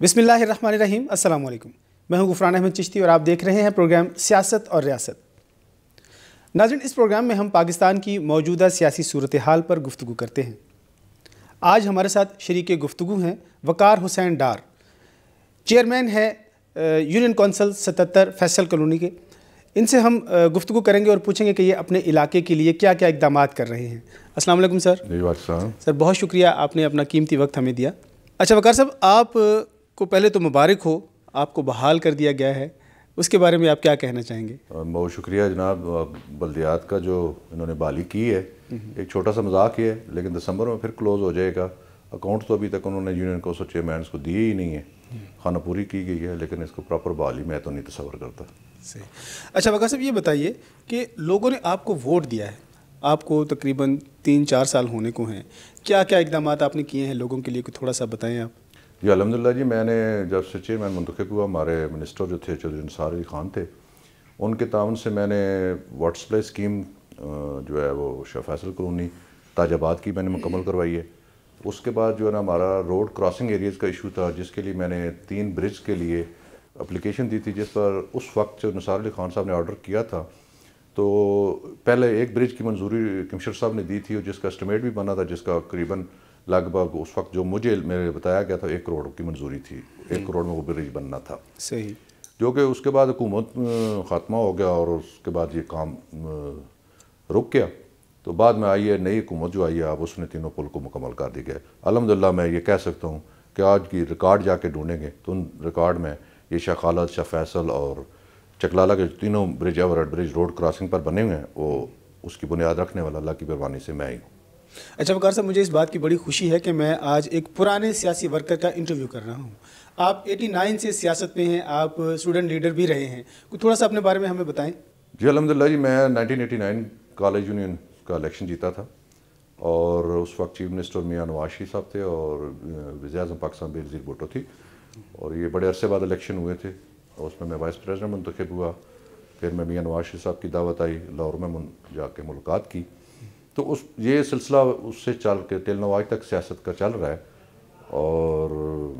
बिसमीम् अल्लाम मैं हूं गुफरान अहमद चिश्ती और आप देख रहे हैं प्रोग्राम सियासत और रियासत नाजिन इस प्रोग्राम में हम पाकिस्तान की मौजूदा सियासी सूरत हाल पर गुफ्तु करते हैं आज हमारे साथ शरीक गुफ्तु हैं वक़ार हुसैन डार चेयरमैन है यूनियन कौंसल सतहत्तर फैसल कॉलोनी के इनसे हम गुफ्तु करेंगे और पूछेंगे कि ये अपने इलाके के लिए क्या क्या इकदाम कर रहे हैं असल सर सर बहुत शुक्रिया आपने अपना कीमती वक्त हमें दिया अच्छा वकार साहब आप को पहले तो मुबारक हो आपको बहाल कर दिया गया है उसके बारे में आप क्या कहना चाहेंगे बहुत शुक्रिया जनाब बल्दियात का जो इन्होंने बहाली की है हम्म। एक छोटा सा मजाक ही है लेकिन दिसंबर में फिर क्लोज़ हो जाएगा अकाउंट तो अभी तक उन्होंने यूनियन कौंसल चेयरमैन को दिए ही नहीं है हम्म। खाना पूरी की गई है लेकिन इसको प्रॉपर बहाली मैं तो नहीं तस्वर करता सही अच्छा वका साहब ये बताइए कि लोगों ने आपको वोट दिया है आपको तकरीबन तीन चार साल होने को हैं क्या क्या इकदाम आपने किए हैं लोगों के लिए थोड़ा सा बताएं आप जी अलहमदिल्ला जी मैंने जब से चेयरमैन मंतखब हुआ हमारे मिनिस्टर जो थे चौधरी निसार अली ख़ान थे उनके तावन से मैंने वाटर स्कीम जो है वो शाह फैसल कॉलोनी ताजाबाद की मैंने मुकम्मल करवाई है उसके बाद जो है ना हमारा रोड क्रॉसिंग एरियाज़ का इशू था जिसके लिए मैंने तीन ब्रिज के लिए अप्लीकेशन दी थी जिस पर उस वक्त जो निसार अली ख़ान साहब ने ऑर्डर किया था तो पहले एक ब्रिज की मंजूरी कमिश्नर साहब ने दी थी और जिसका एस्टिमेट भी बना था जिसका करीबन लगभग उस वक्त जो मुझे मेरे बताया गया था एक करोड़ की मंजूरी थी एक करोड़ में वो ब्रिज बनना था सही जो कि उसके बाद हुकूमत ख़ात्मा हो गया और उसके बाद ये काम रुक गया तो बाद में आई है नई हुकूमत जो आई है अब उसने तीनों पुल को मुकम्मल कर दिया है अलहमदिल्ला मैं ये कह सकता हूँ कि आज की रिकॉर्ड जाके ढूंढेंगे तो उन रिकॉर्ड में ये शाह खालद शाह फैसल और चकलाला के तीनों ब्रिज एवरेट ब्रिज रोड क्रॉसिंग पर बने हुए हैं वो उसकी बुनियाद रखने वाला अल्लाह की बेरबानी से मैं ही हूँ अच्छा वकार साहब मुझे इस बात की बड़ी खुशी है कि मैं आज एक पुराने सियासी वर्कर का इंटरव्यू कर रहा हूँ आप 89 से सियासत में हैं आप स्टूडेंट लीडर भी रहे हैं कुछ थोड़ा सा अपने बारे में हमें बताएं जी अलहमदिल्ला जी मैं 1989 कॉलेज यूनियन का इलेक्शन जीता था और उस वक्त चीफ मिनिस्टर मियाँ नवाज साहब थे और वज़ी अजम पाकिस्तान बेनज़ीर भुटो थी और ये बड़े अरसे बाद इलेक्शन हुए थे और उसमें मैं वाइस प्रेजिडेंट मंतखब हुआ फिर मैं मियाँ नवाज साहब की दावत आई लाहौर में जाके मुलाकात की तो उस ये सिलसिला उससे चल के तेल नवाज तक सियासत का चल रहा है और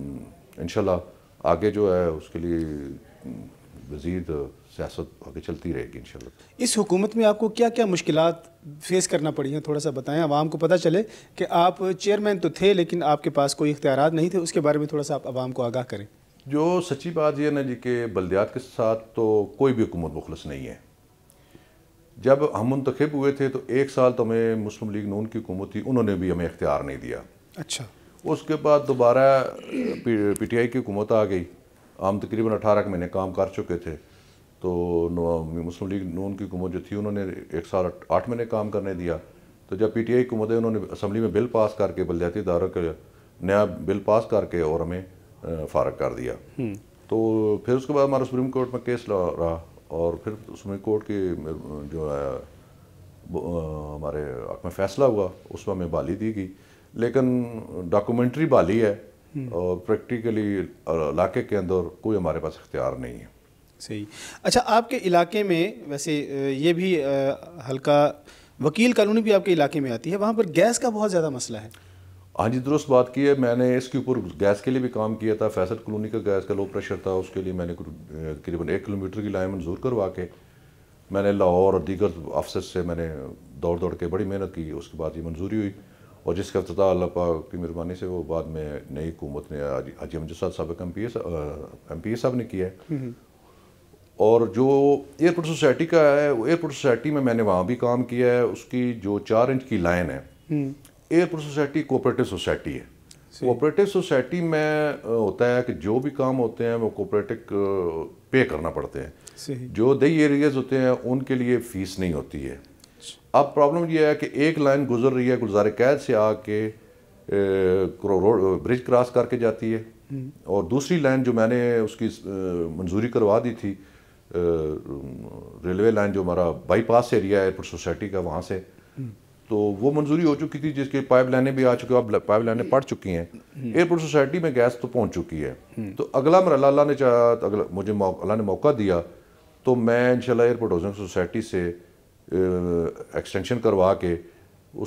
इन आगे जो है उसके लिए मज़ीद सियासत आगे चलती रहेगी इन इस हुकूमत में आपको क्या क्या मुश्किल फेस करना पड़ी हैं थोड़ा सा बताएं आवाम को पता चले कि आप चेयरमैन तो थे लेकिन आपके पास कोई इख्तियार नहीं थे उसके बारे में थोड़ा सा आप आवाम को आगाह करें जो सच्ची बात यह ना जी कि बल्दियात के साथ तो कोई भी हुकूमत मुखलस नहीं है जब हम मुंतखब हुए थे तो एक साल तो हमें मुस्लिम लीग नून की हुकूमत थी उन्होंने भी हमें इख्तियार नहीं दिया अच्छा उसके बाद दोबारा पी टी आई की हुकूमत आ गई हम तकरीबन अठारह महीने काम कर चुके थे तो मुस्लिम लीग नून की हुकूमत जो थी उन्होंने एक साल आठ महीने काम करने दिया तो जब पी टी आई हुकूमत उन्होंने असम्बली में बिल पास करके बल्दियाती इदारों के नया बिल पास करके और हमें फारग कर दिया हम्म। तो फिर उसके बाद हमारा सुप्रीम कोर्ट में केस रहा और फिर सुप्रीम कोर्ट की जो है हमारे हक में फैसला हुआ उसमें हमें बाली दी गई लेकिन डॉक्यूमेंट्री बाली है हम्म। और प्रैक्टिकली इलाके के अंदर कोई हमारे पास इख्तियार नहीं है सही अच्छा आपके इलाके में वैसे ये भी हल्का वकील कानूनी भी आपके इलाके में आती है वहाँ पर गैस का बहुत ज़्यादा मसला है हाँ जी दुरुस्त बात की है मैंने इसके ऊपर गैस के लिए भी काम किया था फैसल कॉलोनी का गैस का लो प्रेशर था उसके लिए मैंने करीबन एक किलोमीटर की लाइन मंजूर करवा के मैंने लाहौर और दीगर अफसर से मैंने दौड़ दौड़ के बड़ी मेहनत की उसके बाद ये मंजूरी हुई और जिसका अफ्ताह अल्लाह पाक की मेहरबानी से वो बाद में नई हुकूमत ने Haji Amjad Sahab M P M P A Sahab ने किया है हम्म, हम्म। और जो एयरपोर्ट सोसाइटी का है एयरपोर्ट सोसाइटी में मैंने वहाँ भी काम किया है उसकी जो चार इंच की लाइन है हम्म। एयरपोर्ट सोसाइटी कोऑपरेटिव सोसाइटी है कोऑपरेटिव सोसाइटी में होता है कि जो भी काम होते हैं वो कोऑपरेटिव पे करना पड़ते हैं जो दही एरियाज होते हैं उनके लिए फीस नहीं होती है अब प्रॉब्लम यह है कि एक लाइन गुजर रही है गुलजार कैद से आके ब्रिज क्रॉस करके जाती है हम्म। और दूसरी लाइन जो मैंने उसकी मंजूरी करवा दी थी रेलवे लाइन जो हमारा बाईपास एरिया एयरपोर्ट सोसाइटी का वहाँ से तो वो मंजूरी हो चुकी थी जिसकी पाइप लाइने भी आ चुकी अब पाइप लाइनें पड़ चुकी हैं हम्म। एयरपोर्ट सोसाइटी में गैस तो पहुंच चुकी है हम्म। तो अगला मरल अल्लाह ने चाह तो अगला मुझे अल्लाह ने मौका दिया तो मैं इनशाला एयरपोर्ट हाउसिंग सोसाइटी से एक्सटेंशन करवा के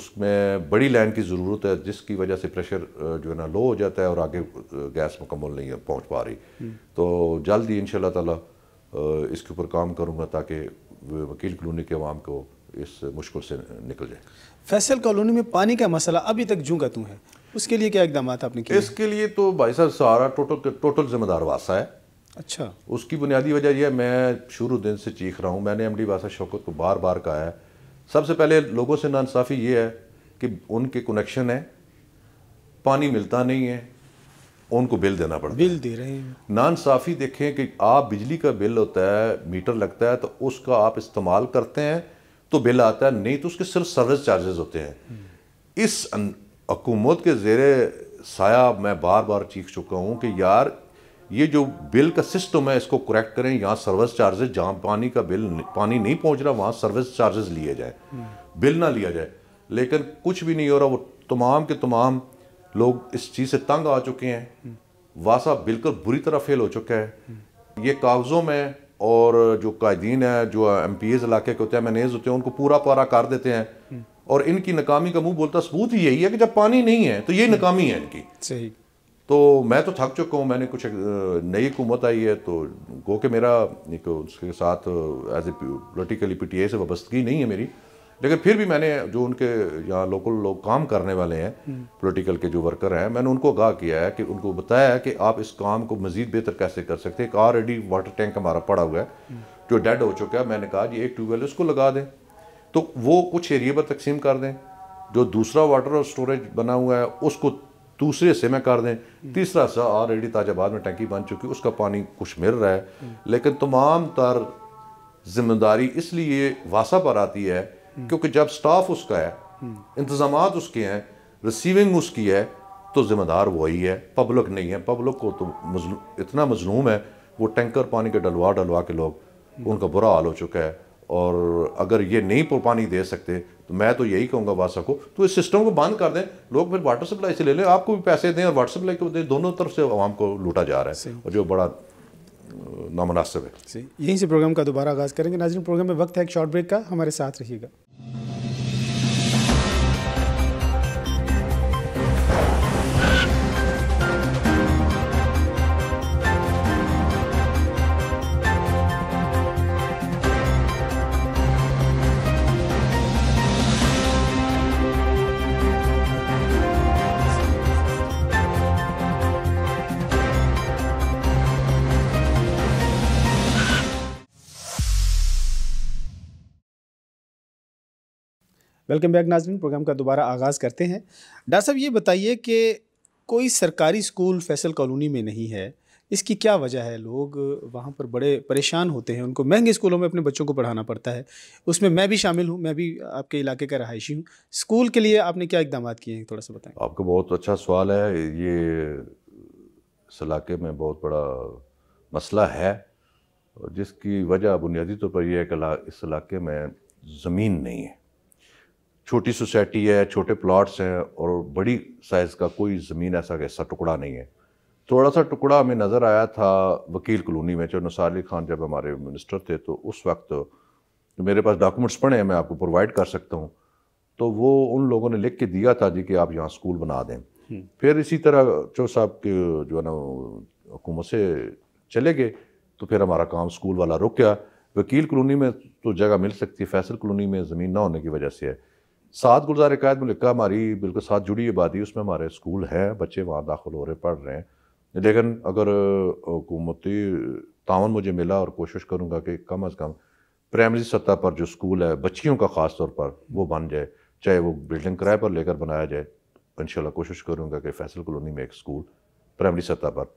उसमें बड़ी लाइन की ज़रूरत है जिसकी वजह से प्रेशर जो है ना लो हो जाता है और आगे गैस मुकम्मल नहीं है पहुँच पा रही हम्म। तो जल्द ही इन शाह इसके ऊपर काम करूँगा ताकि वकील कलोनी के आवाम को इस मुश्किल से निकल जाए फैसल कॉलोनी में पानी का मसला अभी तक जूँगा तू है उसके लिए क्या इकदाम आपने किया इसके लिए तो भाई साहब सारा टोटल टोटल जिम्मेदार वासा है अच्छा उसकी बुनियादी वजह यह मैं शुरू दिन से चीख रहा हूँ मैंने एम डी वासा शौकत को बार बार कहा है सबसे पहले लोगों से नासाफ़ी ये है कि उनके कनेक्शन है पानी मिलता नहीं है उनको बिल देना पड़ता बिल दे रहे हैं नानसाफ़ी देखें कि आप बिजली का बिल होता है मीटर लगता है तो उसका आप इस्तेमाल करते हैं तो बिल आता है नहीं तो उसके सिर्फ सर्विस चार्जेस होते हैं इस हकूमत के जेर साया मैं बार बार चीख चुका हूँ कि यार ये जो बिल का सिस्टम है इसको करेक्ट करें यहाँ सर्विस चार्जेस जहाँ पानी का बिल पानी नहीं पहुँच रहा वहाँ सर्विस चार्जेस लिए जाए बिल ना लिया जाए लेकिन कुछ भी नहीं हो रहा वो तमाम के तमाम लोग इस चीज़ से तंग आ चुके हैं वासा बिल्कुल बुरी तरह फेल हो चुका है ये कागज़ों में और जो कायदीन है जो एम पी एज़ इलाके के होते हैं मैनेज होते हैं उनको पूरा पारा कर देते हैं हम्म। और इनकी नाकामी का मुंह बोलता सबूत ही यही है कि जब पानी नहीं है तो यही हम्म। नाकामी है इनकी सही तो मैं तो थक चुका हूँ मैंने कुछ नई हुकूमत आई है तो गो के मेरा एक उसके साथ as a politically P T I से वाबस्तगी नहीं है मेरी लेकिन फिर भी मैंने जो उनके यहाँ लोकल लोग काम करने वाले हैं पॉलिटिकल हम्म। के जो वर्कर हैं मैंने उनको आगाह किया है कि उनको बताया है कि आप इस काम को मजीद बेहतर कैसे कर सकते हैं एक ऑलरेडी वाटर टैंक हमारा पड़ा हुआ है हम्म। जो डेड हो चुका है मैंने कहा जी एक ट्यूबवेल उसको लगा दें तो वो कुछ एरिए पर तकसीम कर दें जो दूसरा वाटर स्टोरेज बना हुआ है उसको दूसरे से मैं कर दें हम्म। तीसरा सा ऑलरेडी ताजाबाद में टैंकी बन चुकी है उसका पानी कुछ मिल रहा है लेकिन तमाम तर जिम्मेदारी इसलिए वासा पर आती है क्योंकि जब स्टाफ उसका है इंतजाम उसके हैं रिसीविंग उसकी है तो ज़िम्मेदार वही है पब्लिक नहीं है पब्लिक को तो मजलू, इतना मजलूम है वो टैंकर पानी के डलवा डलवा के लोग उनका बुरा हाल हो चुका है और अगर ये नहीं पानी दे सकते तो मैं तो यही कहूँगा वासा को तो इस सिस्टम को बंद कर दें लोग फिर वाटर सप्लाई से ले लें आपको भी पैसे दें और वाटर सप्लाई को दें दोनों तरफ से आवाम को लूटा जा रहा है और जो बड़ा नामनासिब है यहीं से प्रोग्राम का दोबारा आगाज़ करेंगे नाजन प्रोग्राम में वक्त है एक शॉर्ट ब्रेक का हमारे साथ रहिएगा वेलकम बैक नाजमिन प्रोग्राम का दोबारा आगाज़ करते हैं डॉक्टर साहब ये बताइए कि कोई सरकारी स्कूल फैसल कॉलोनी में नहीं है इसकी क्या वजह है लोग वहाँ पर बड़े परेशान होते हैं उनको महंगे स्कूलों में अपने बच्चों को पढ़ाना पड़ता है उसमें मैं भी शामिल हूँ मैं भी आपके इलाके का रहायशी हूँ स्कूल के लिए आपने क्या इकदाम किए हैं थोड़ा सा बताएं आपका बहुत अच्छा सवाल है ये इस इलाके में बहुत बड़ा मसला है जिसकी वजह बुनियादी तौर तो पर यह है कि इस इलाके में ज़मीन नहीं है छोटी सोसाइटी है छोटे प्लॉट्स हैं और बड़ी साइज़ का कोई ज़मीन ऐसा ऐसा टुकड़ा नहीं है थोड़ा सा टुकड़ा हमें नज़र आया था वकील कॉलोनी में जो नसार अली खान जब हमारे मिनिस्टर थे तो उस वक्त तो मेरे पास डॉक्यूमेंट्स पड़े हैं मैं आपको प्रोवाइड कर सकता हूँ तो वो उन लोगों ने लिख के दिया था जी कि आप यहाँ स्कूल बना दें हम्म। फिर इसी तरह चो साहब के जो है ना हुकूमत से चले गए तो फिर हमारा काम स्कूल वाला रुक गया वकील कॉलोनी में तो जगह मिल सकती है फैसल कॉलोनी में ज़मीन ना होने की वजह से है सात गुलजार क़ायद में लिखा हमारी बिल्कुल साथ जुड़ी आबादी उसमें हमारे स्कूल हैं बच्चे वहाँ दाखिल हो रहे पढ़ रहे हैं लेकिन अगर हुकूमती तावन मुझे मिला और कोशिश करूँगा कि कम अज़ कम प्राइमरी सतह पर जो स्कूल है बच्चियों का ख़ास तौर पर वो बन जाए चाहे वो बिल्डिंग किराए पर लेकर बनाया जाए इन कोशिश करूँगा कि फैसल कॉलोनी में एक स्कूल प्राइमरी सतह पर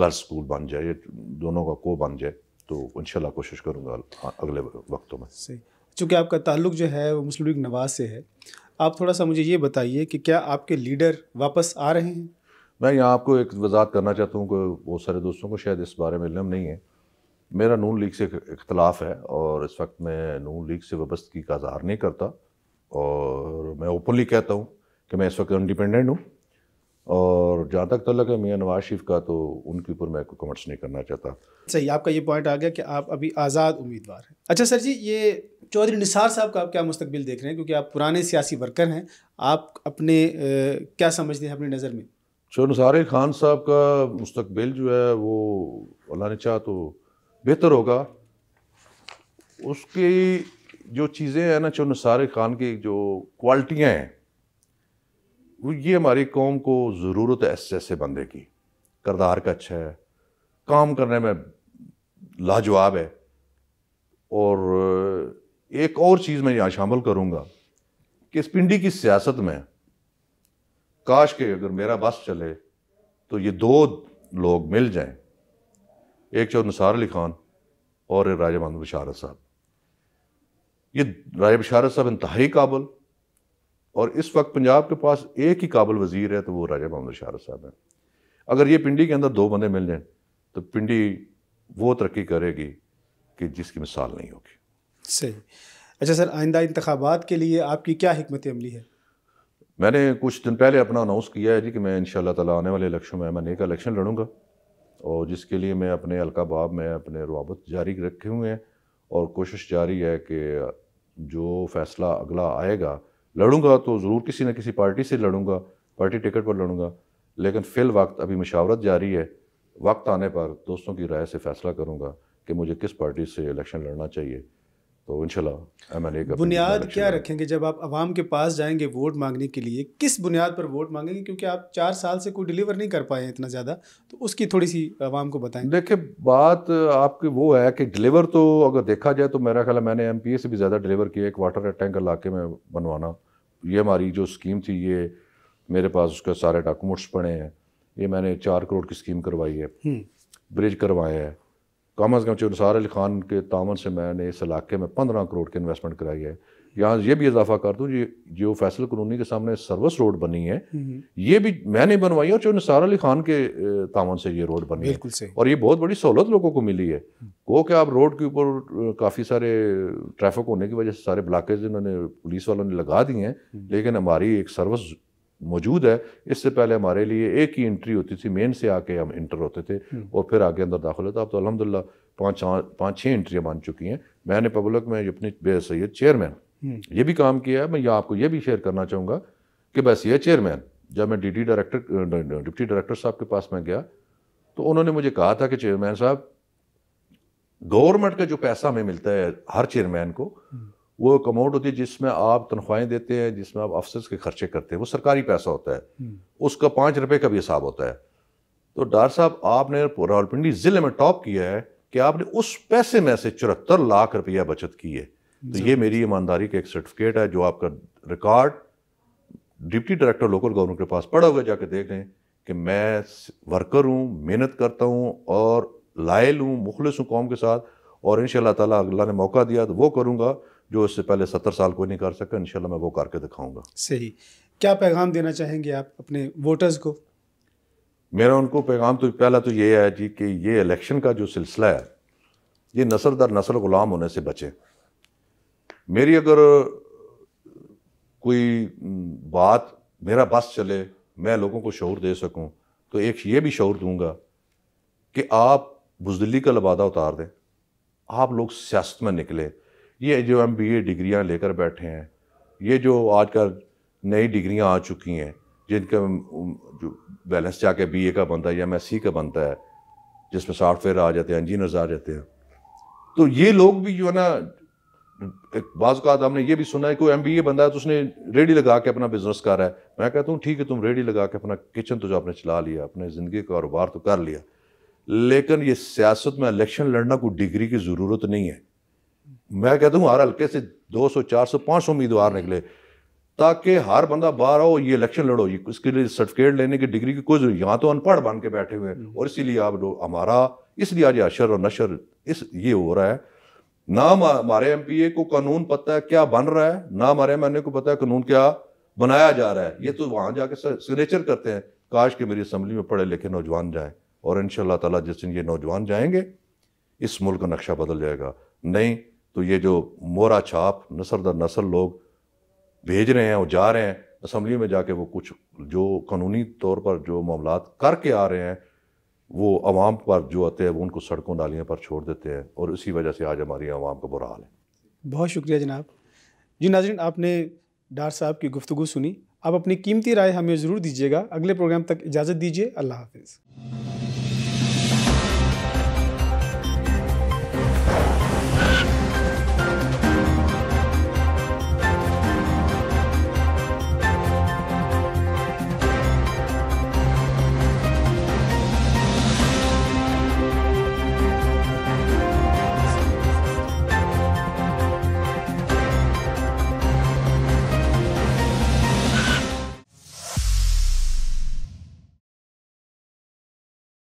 गर्ल्स स्कूल बन जाए दोनों का को बन जाए तो इन कोशिश करूँगा अगले वक्तों में सही चूँकि आपका ताल्लुक जो है वो मुस्लिम लीग नवाज से है आप थोड़ा सा मुझे ये बताइए कि क्या आपके लीडर वापस आ रहे हैं मैं यहाँ आपको एक वजात करना चाहता हूँ कि बहुत सारे दोस्तों को शायद इस बारे में इलम नहीं है मेरा नून लीग से इख्तलाफ है और इस वक्त मैं नून लीग से वाबस्तगी का अजहार नहीं करता और मैं ओपनली कहता हूँ कि मैं इस वक्त इंडिपेंडेंट हूँ और जहाँ तक तलक है मियाँ नवाज शरीफ का तो उनके ऊपर मैं कमेंट्स नहीं करना चाहता सही आपका ये पॉइंट आ गया कि आप अभी आज़ाद उम्मीदवार हैं अच्छा सर जी ये चौधरी निसार साहब का आप क्या मुस्तबिल देख रहे हैं क्योंकि आप पुराने सियासी वर्कर हैं आप अपने आ, क्या समझते हैं अपनी नज़र में चौधरी निसार खान साहब का मुस्तबिल जो है वो अल्लाह ने चाह तो बेहतर होगा उसकी जो चीज़ें हैं ना चौधरी निसार खान की जो क्वालिटियाँ हैं वो ये हमारी कौम को ज़रूरत है ऐसे ऐसे बंदे की करदार का अच्छा है काम करने में लाजवाब है और एक और चीज़ मैं यहाँ शामिल करूँगा कि इस पिंडी की सियासत में काश के अगर मेरा बस चले तो ये दो लोग मिल जाएं एक चौर निसार अली खान और राजा महमद बशारत साहब ये राजा बशारत साहब इंतहाई काबुल और इस वक्त पंजाब के पास एक ही काबुल वजीर है तो वो राजा महमद बशारत साहब हैं अगर ये पिंडी के अंदर दो बंदे मिल जाएं तो पिंडी वो तरक्की करेगी कि जिसकी मिसाल नहीं होगी सही अच्छा सर आइंदा इंतबात के लिए आपकी क्या हमत अमली है मैंने कुछ दिन पहले अपना अनाउंस किया है जी कि मैं इन ताला आने वाले इलेक्शन में एम का इलेक्शन लड़ूंगा और जिसके लिए मैं अपने अलकाबाब में अपने रवाबत जारी रखे हुए हैं और कोशिश जारी है कि जो फैसला अगला आएगा लड़ूंगा तो ज़रूर किसी न किसी पार्टी से लड़ूंगा पार्टी टिकट पर लड़ूंगा लेकिन फ़िल वक्त अभी मशावरत जारी है वक्त आने पर दोस्तों की राय से फ़ैसला करूँगा कि मुझे किस पार्टी से इलेक्शन लड़ना चाहिए तो इंशाल्लाह एम एल बुनियाद क्या रखेंगे जब आप आवाम के पास जाएंगे वोट मांगने के लिए किस बुनियाद पर वोट मांगेंगे क्योंकि आप चार साल से कोई डिलीवर नहीं कर पाए इतना ज़्यादा तो उसकी थोड़ी सी आवाम को बताएं देखिए बात आपकी वो है कि डिलीवर तो अगर देखा जाए तो मेरा ख्याल है मैंने एम से भी ज़्यादा डिलीवर किया एक वाटर टैंक इलाके में बनवाना ये हमारी जो स्कीम थी ये मेरे पास उसके सारे डॉक्यूमेंट्स पड़े हैं ये मैंने चार करोड़ की स्कीम करवाई है ब्रिज हम्म। करवाया है कम अज़ कम चुनसार अली ख़ान के तावन से मैंने इस इलाके में पंद्रह करोड़ की इन्वेस्टमेंट कराई है यहाँ ये भी इजाफा कर दूँ जो फैसल कॉलोनी के सामने सर्विस रोड बनी है हम्म, हम्म। ये भी मैंने बनवाई और चो निसार अली खान के तावन से ये रोड बनी है और ये बहुत बड़ी सहूलत लोगों को मिली है को क्या आप रोड के ऊपर काफ़ी सारे ट्रैफिक होने की वजह से सारे ब्लाकेज इन्होंने पुलिस वालों ने लगा दिए हैं हम्म। लेकिन हमारी एक सर्विस मौजूद है इससे पहले हमारे लिए एक ही एंट्री होती थी मेन से आके हम इंटर होते थे हम्म। और फिर आगे अंदर दाखिल होता अब तो अलहमदिल्ला पाँच पाँच छः इंट्रियाँ मान चुकी हैं मैंने पब्लिक में अपनी बे सैद चेयरमैन ये भी काम किया है मैं यहाँ आपको ये भी शेयर करना चाहूँगा कि बस ये चेयरमैन जब मैं डी डायरेक्टर डिप्टी डायरेक्टर साहब के पास मैं गया तो उन्होंने मुझे कहा था कि चेयरमैन साहब गवर्नमेंट का जो पैसा हमें मिलता है हर चेयरमैन को हम्म। वो एक अमाउंट होती है जिसमें आप तनख्वाहें देते हैं जिसमें आप अफसर के खर्चे करते हैं वो सरकारी पैसा होता है हम्म। उसका पाँच रुपये का भी हिसाब होता है तो डॉक्टर साहब आपने रावलपिंडी ज़िले में टॉप किया है कि आपने उस पैसे में से चौहत्तर लाख रुपया बचत की है तो ये मेरी ईमानदारी का एक सर्टिफिकेट है जो आपका record deputy director local government के पास पड़ा हुआ जाके देख लें कि मैं वर्कर हूँ मेहनत करता हूँ और लायल हूँ मुखलस हूँ कौम के साथ और इन शाह अल्लाह ने मौका दिया तो वो करूँगा जो इससे पहले सत्तर साल कोई नहीं कर सका इन मैं वो करके दिखाऊँगा सही क्या पैगाम देना चाहेंगे आप अपने वोटर्स को मेरा उनको पैगाम तो पहला तो ये है जी कि ये इलेक्शन का जो सिलसिला है ये नसल दर नसल गुलाम होने से बचे मेरी अगर कोई बात मेरा बस चले मैं लोगों को शोर दे सकूं तो एक ये भी शोर दूंगा कि आप बुजदली का लबादा उतार दें आप लोग सियासत में निकले ये जो एम बी ए डिग्रियाँ लेकर बैठे हैं ये जो आजकल नई डिग्रियाँ आ चुकी हैं जिनका जो बैलेंस जाके बी ए का बनता है या एम एस सी का बनता है जिसमें सॉफ्टवेयर आ जाते हैं इंजीनियर्स आ जाते हैं तो ये लोग भी जो है ना बाज़ का हमने ये भी सुना है कोई एम बी ए बनता है तो उसने रेडी लगा के अपना बिजनेस कर रहा है मैं कहता हूँ ठीक है तुम रेडी लगा के अपना किचन तो जो आपने चला लिया अपने ज़िंदगी का कारोबार तो कर लिया लेकिन ये सियासत में इलेक्शन लड़ना कोई डिग्री की ज़रूरत नहीं है मैं कहता हूँ हर हल्के से 200, 400, 500 उम्मीदवार निकले ताकि हर बंदा बाहर आओ ये इलेक्शन लड़ो ये इसके लिए सर्टिफिकेट लेने की डिग्री की कोई जरूरत यहाँ तो अनपढ़ बन के बैठे हुए हैं हम्म। और इसीलिए आप लोग हमारा इसलिए आज अशर और नशर इस ये हो रहा है ना हमारे एम पी ए को कानून पता है क्या बन रहा है ना हमारे एम एन ए को पता है कानून क्या बनाया जा रहा है ये तो वहाँ जाके सिग्नेचर करते हैं काश के मेरी असम्बली में पढ़े लिखे नौजवान जाए और इन ताला जिस दिन ये नौजवान जाएंगे इस मुल्क का नक्शा बदल जाएगा नहीं तो ये जो मोरा छाप नसर दर नसल लोग भेज रहे हैं और जा रहे हैं असम्बली में जाके वो कुछ जो कानूनी तौर पर जो मामला करके आ रहे हैं वो आवाम पर जो आते हैं वो उनको सड़कों नालियों पर छोड़ देते हैं और इसी वजह से आज हमारी आवाम का बुरा हाल है बहुत शुक्रिया जनाब जी नाजरन आपने डार साहब की गुफ्तु सुनी आप अपनी कीमती राय हमें ज़रूर दीजिएगा अगले प्रोग्राम तक इजाज़त दीजिए अल्लाह हाफिज़